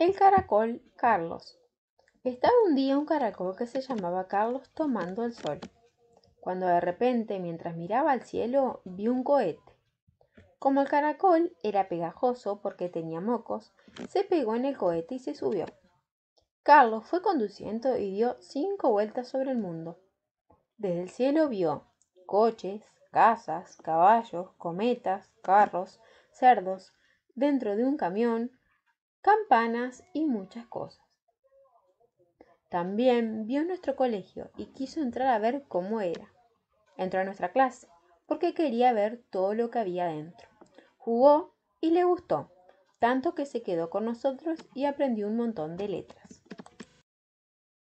El caracol Carlos. Estaba un día un caracol que se llamaba Carlos tomando el sol, cuando de repente, mientras miraba al cielo, vio un cohete. Como el caracol era pegajoso porque tenía mocos, se pegó en el cohete y se subió. Carlos fue conduciendo y dio cinco vueltas sobre el mundo. Desde el cielo vio coches, casas, caballos, cometas, carros, cerdos, dentro de un camión, campanas y muchas cosas. También vio nuestro colegio y quiso entrar a ver cómo era. Entró a nuestra clase porque quería ver todo lo que había dentro. Jugó y le gustó, tanto que se quedó con nosotros y aprendió un montón de letras.